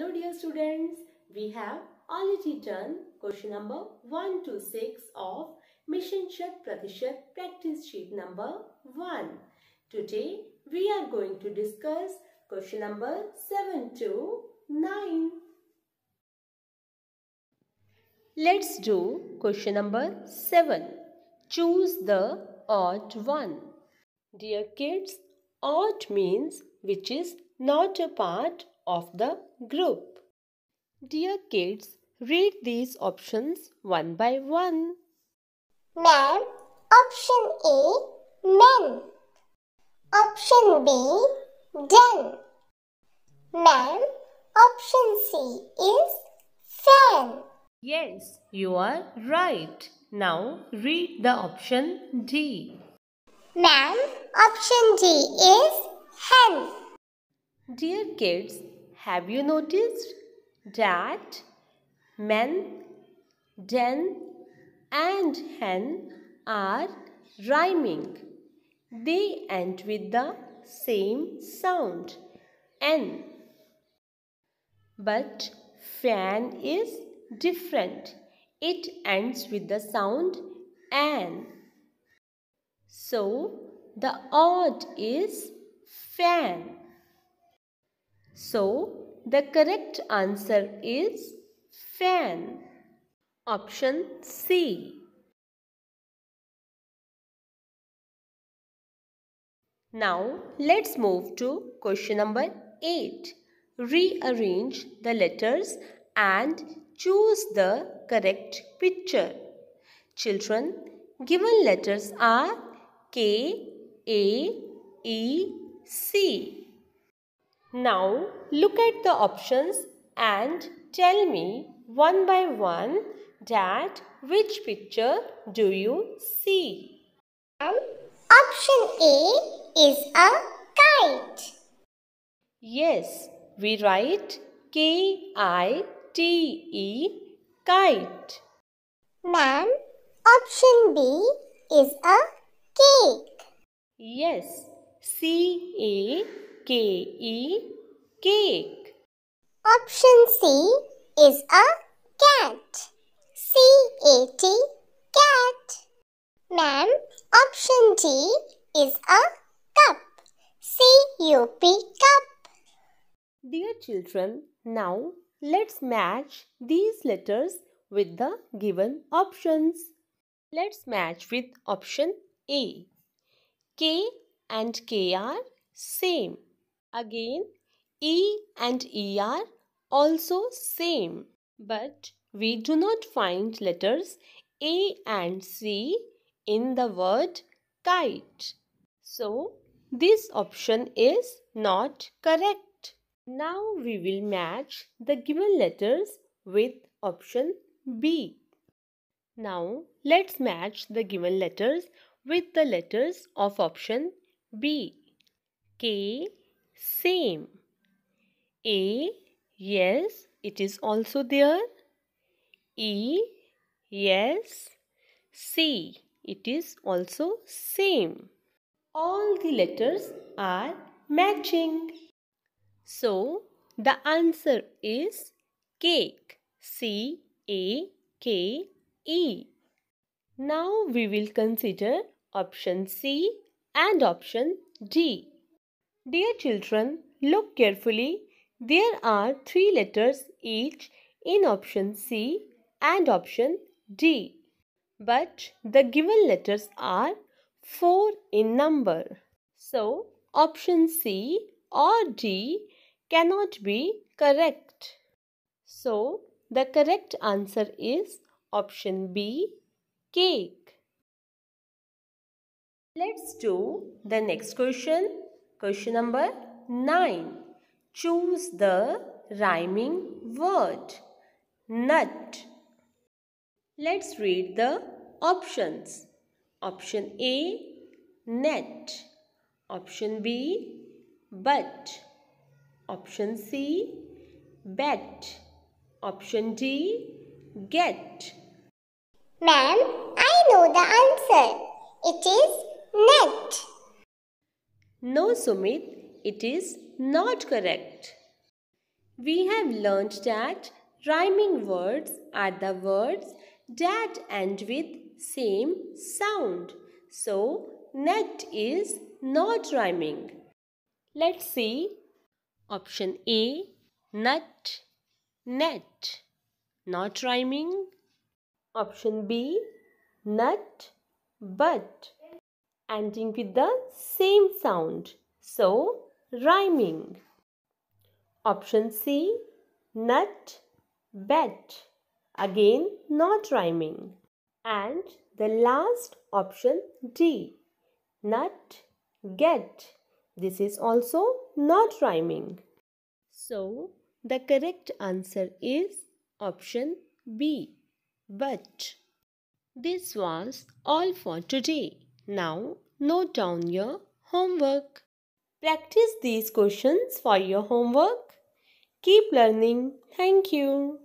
Hello dear students, we have already done question number 1 to 6 of Mission Shat Pratishat practice sheet number 1. Today we are going to discuss question number 7 to 9. Let's do question number 7. Choose the odd one. Dear kids, odd means which is not a part of the group. Dear kids, read these options one by one. Ma'am, option A, men. Option B, den. Ma'am, option C is fan. Yes, you are right. Now read the option D. Ma'am, option D is hen. Dear kids, have you noticed that men, den, and hen are rhyming? They end with the same sound, n. But fan is different. It ends with the sound an. So the odd is fan. So, the correct answer is fan. Option C. Now, let's move to question number 8. Rearrange the letters and choose the correct picture. Children, given letters are K, A, E, C. Now look at the options and tell me one by one that which picture do you see? Option A is a kite. Yes, we write K I T E kite. Ma'am, option B is a cake. Yes, C A K E cake. Option C is a cat. C A T cat. Ma'am, option D is a cup. C U P cup. Dear children, now let's match these letters with the given options. Let's match with option A. K and K are same. Again, E and ER also same, but we do not find letters A and C in the word kite. So, this option is not correct. Now we will match the given letters with option B. Now let's match the given letters with the letters of option B. K same. A, yes, it is also there. E, yes. C, it is also same. All the letters are matching. So, the answer is cake. C, A, K, E. Now we will consider option C and option D. Dear children, look carefully. There are three letters each in option C and option D. But the given letters are 4 in number. So, option C or D cannot be correct. So, the correct answer is option B, cake. Let's do the next question. Question number 9. Choose the rhyming word. Nut. Let's read the options. Option A. Net. Option B. But. Option C. Bet. Option D. Get. Ma'am, I know the answer. It is net. No, Sumit, it is not correct. We have learned that rhyming words are the words that end with same sound. So, net is not rhyming. Let's see. Option A nut, net, not rhyming. Option B nut, but, ending with the same sound. So, rhyming. Option C, nut, bet. Again, not rhyming. And the last option D, nut, get. This is also not rhyming. So, the correct answer is option B, but. This was all for today. Now, note down your homework. Practice these questions for your homework. Keep learning. Thank you.